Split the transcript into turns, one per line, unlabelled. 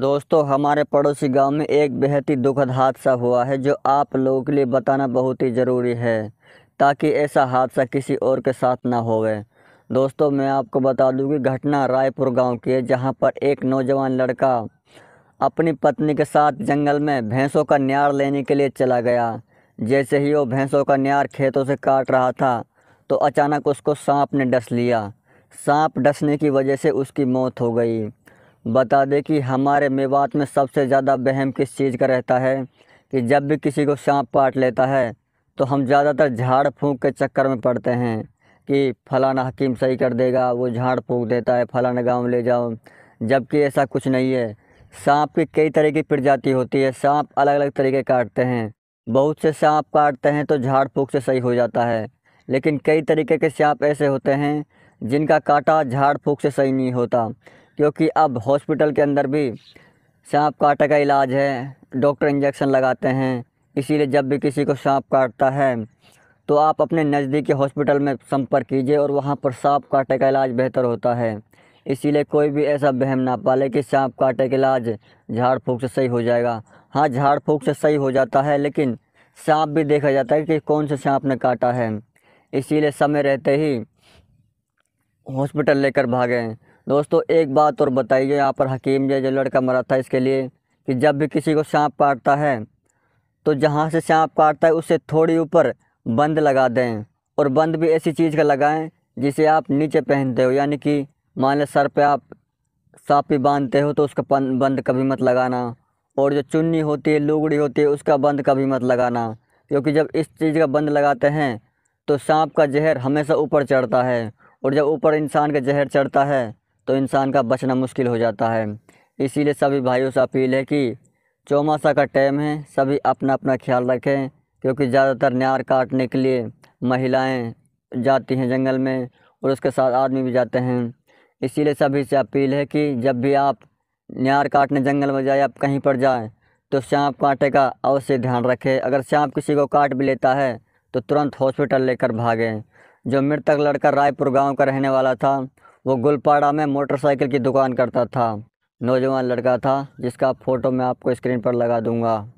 दोस्तों हमारे पड़ोसी गांव में एक बेहद ही दुखद हादसा हुआ है जो आप लोगों के लिए बताना बहुत ही ज़रूरी है ताकि ऐसा हादसा किसी और के साथ ना होवे दोस्तों मैं आपको बता दूं कि घटना रायपुर गांव की है जहां पर एक नौजवान लड़का अपनी पत्नी के साथ जंगल में भैंसों का न्यार लेने के लिए चला गया जैसे ही वो भैंसों का न्यार खेतों से काट रहा था तो अचानक उसको सांप ने डस लिया सांप डसने की वजह से उसकी मौत हो गई बता दें कि हमारे मेवात में सबसे ज़्यादा वहम किस चीज़ का रहता है कि जब भी किसी को सांप काट लेता है तो हम ज़्यादातर झाड़ फूँक के चक्कर में पड़ते हैं कि फलाना हकीम सही कर देगा वो झाड़ फूँक देता है फलाना गांव ले जाओ जबकि ऐसा कुछ नहीं है सांप की कई तरह की प्रजाति होती है सांप अलग अलग तरीके काटते हैं बहुत से सांप काटते हैं तो झाड़ फूँक से सही हो जाता है लेकिन कई तरीके के सांप ऐसे होते हैं जिनका काटा झाड़ फूँक से सही नहीं होता क्योंकि अब हॉस्पिटल के अंदर भी सांप काटा का इलाज है डॉक्टर इंजेक्शन लगाते हैं इसीलिए जब भी किसी को सांप काटता है तो आप अपने नज़दीकी हॉस्पिटल में संपर्क कीजिए और वहाँ पर सांप काटे का इलाज बेहतर होता है इसीलिए कोई भी ऐसा बहम ना पाले कि सांप काटे का इलाज झाड़ फूँक से सही हो जाएगा हाँ झाड़ फूँक से सही हो जाता है लेकिन सांप भी देखा जाता है कि कौन से सांप ने काटा है इसीलिए समय रहते ही हॉस्पिटल लेकर भागें दोस्तों एक बात और बताइए यहाँ पर हकीम जो जो लड़का मरा था इसके लिए कि जब भी किसी को सांप काटता है तो जहाँ से सांप काटता है उससे थोड़ी ऊपर बंद लगा दें और बंद भी ऐसी चीज़ का लगाएं जिसे आप नीचे पहनते हो यानी कि मान लें सर पे आप सापी बांधते हो तो उसका बंद कभी मत लगाना और जो चुन्नी होती है लुगड़ी होती है उसका बंद कभी मत लगाना क्योंकि जब इस चीज़ का बंद लगाते हैं तो सांप का जहर हमेशा ऊपर चढ़ता है और जब ऊपर इंसान का जहर चढ़ता है तो इंसान का बचना मुश्किल हो जाता है इसीलिए सभी भाइयों से अपील है कि चौमासा का टाइम है सभी अपना अपना ख्याल रखें क्योंकि ज़्यादातर नार काटने के लिए महिलाएं जाती हैं जंगल में और उसके साथ आदमी भी जाते हैं इसीलिए सभी से अपील है कि जब भी आप नार काटने जंगल में जाए आप कहीं पर जाए तो सांप काटे का अवश्य ध्यान रखें अगर सांप किसी को काट भी लेता है तो तुरंत हॉस्पिटल लेकर भागें जो मृतक लड़का रायपुर गांव का रहने वाला था वो गुलपाड़ा में मोटरसाइकिल की दुकान करता था नौजवान लड़का था जिसका फ़ोटो मैं आपको स्क्रीन पर लगा दूंगा